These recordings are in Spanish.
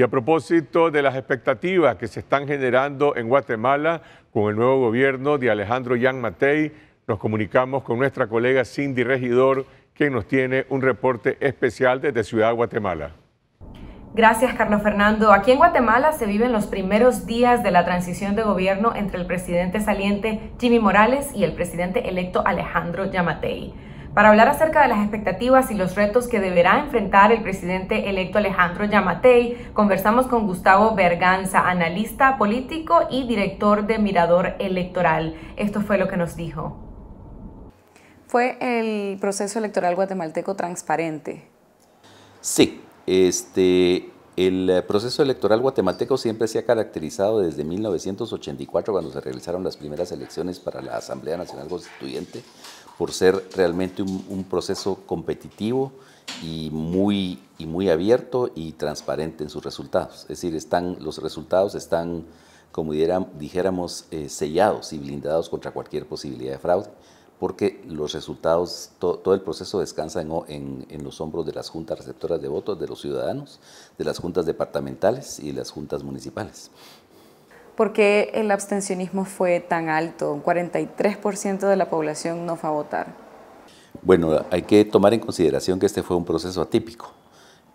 Y a propósito de las expectativas que se están generando en Guatemala con el nuevo gobierno de Alejandro Yan Matei, nos comunicamos con nuestra colega Cindy Regidor, quien nos tiene un reporte especial desde Ciudad Guatemala. Gracias, Carlos Fernando. Aquí en Guatemala se viven los primeros días de la transición de gobierno entre el presidente saliente Jimmy Morales y el presidente electo Alejandro Yamatei para hablar acerca de las expectativas y los retos que deberá enfrentar el presidente electo Alejandro Yamatei, conversamos con Gustavo Berganza, analista político y director de Mirador Electoral. Esto fue lo que nos dijo. ¿Fue el proceso electoral guatemalteco transparente? Sí, este, el eh, proceso electoral guatemalteco siempre se ha caracterizado desde 1984, cuando se realizaron las primeras elecciones para la Asamblea Nacional Constituyente, por ser realmente un, proceso competitivo y muy, abierto y transparente en sus resultados. Es decir, los resultados están, como dijéramos, eh, sellados y blindados contra cualquier posibilidad de fraude porque los resultados, todo el proceso descansa en, los hombros de las juntas receptoras de votos, de los ciudadanos, de las juntas departamentales y las juntas municipales. ¿Por qué el abstencionismo fue tan alto? Un 43% de la población no fue a votar. Bueno, hay que tomar en consideración que este fue un proceso atípico,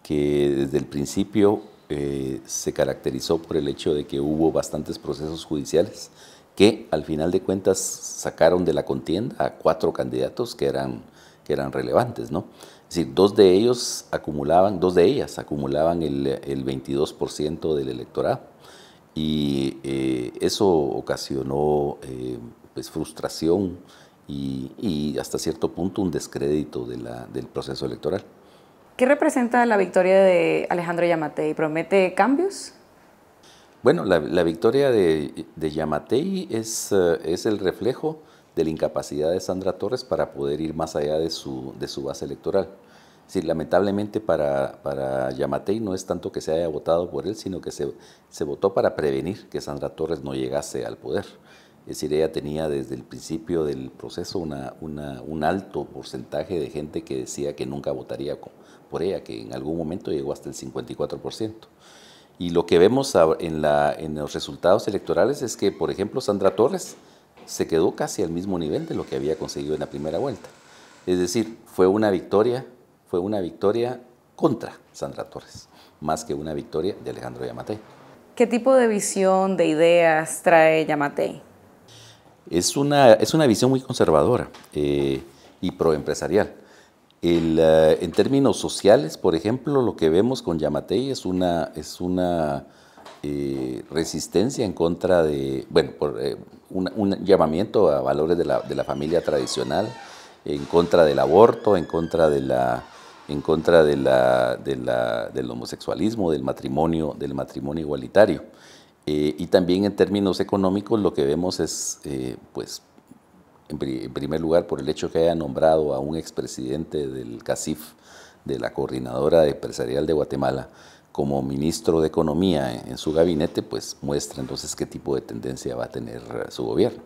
que desde el principio eh, se caracterizó por el hecho de que hubo bastantes procesos judiciales que al final de cuentas sacaron de la contienda a cuatro candidatos que eran, que eran relevantes, ¿no? Es decir, dos de ellos acumulaban, dos de ellas acumulaban el, 22% del electorado y eh, eso ocasionó eh, pues frustración y, hasta cierto punto un descrédito de del proceso electoral. ¿Qué representa la victoria de Alejandro y ¿Promete cambios? Bueno, la, victoria de, Yamatei eh, es, el reflejo de la incapacidad de Sandra Torres para poder ir más allá de su, base electoral. Sí, lamentablemente para, Yamatei no es tanto que se haya votado por él, sino que se, votó para prevenir que Sandra Torres no llegase al poder. Es decir, ella tenía desde el principio del proceso un alto porcentaje de gente que decía que nunca votaría por ella, que en algún momento llegó hasta el 54%. Y lo que vemos en, los resultados electorales es que, por ejemplo, Sandra Torres se quedó casi al mismo nivel de lo que había conseguido en la primera vuelta. Es decir, fue una victoria, fue una victoria contra Sandra Torres, más que una victoria de Alejandro Yamate. ¿Qué tipo de visión, de ideas trae Yamate? Es una, es una visión muy conservadora eh, y proempresarial. Eh, en términos sociales, por ejemplo, lo que vemos con Yamatei es una, eh, resistencia en contra de, bueno, eh, un, llamamiento a valores de la, familia tradicional, en contra del aborto, en contra de la del homosexualismo, del matrimonio, del matrimonio igualitario. y también en términos económicos lo que vemos es pues, en, primer lugar por el hecho que haya nombrado a un expresidente del CACIF, de la Coordinadora Empresarial de Guatemala, como ministro de Economía en, su gabinete, pues muestra entonces qué tipo de tendencia va a tener su gobierno.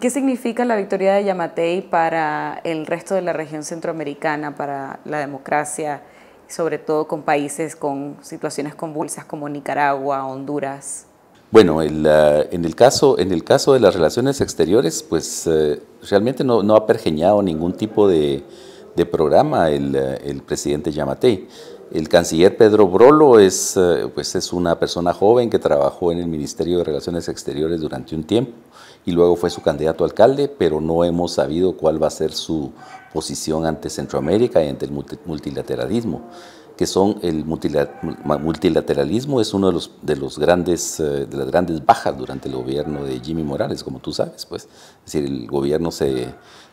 ¿Qué significa la victoria de Yamatei para el resto de la región centroamericana, para la democracia, sobre todo con países con situaciones convulsas como Nicaragua, Honduras? Bueno, ah, en, el caso, en el caso de las relaciones exteriores, pues eh, realmente no, ha pergeñado ningún tipo de, programa el, eh, el, presidente Yamate. El canciller Pedro Brolo es, eh, pues es una persona joven que trabajó en el Ministerio de Relaciones Exteriores durante un tiempo y luego fue su candidato a alcalde, pero no hemos sabido cuál va a ser su posición ante Centroamérica y ante el multilateralismo que son el multilateralismo, es uno de los, de los grandes, eh, de las grandes bajas durante el gobierno de Jimmy Morales, como tú sabes, pues. Es decir, el gobierno se,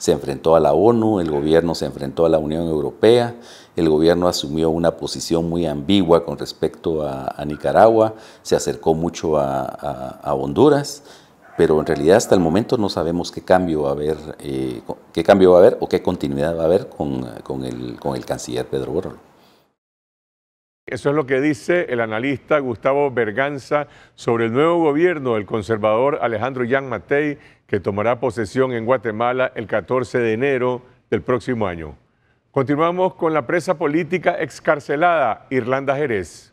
enfrentó a la ONU, el gobierno se enfrentó a la Unión Europea, el gobierno asumió una posición muy ambigua con respecto a, Nicaragua, se acercó mucho a, Honduras, pero en realidad hasta el momento no sabemos qué cambio va a haber, eh, qué cambio va a haber o qué continuidad va a haber con, con, el, con el canciller Pedro Borro eso es lo que dice el analista Gustavo Berganza sobre el nuevo gobierno del conservador Alejandro Yan Matei, que tomará posesión en Guatemala el 14 de enero del próximo año. Continuamos con la presa política excarcelada, Irlanda Jerez.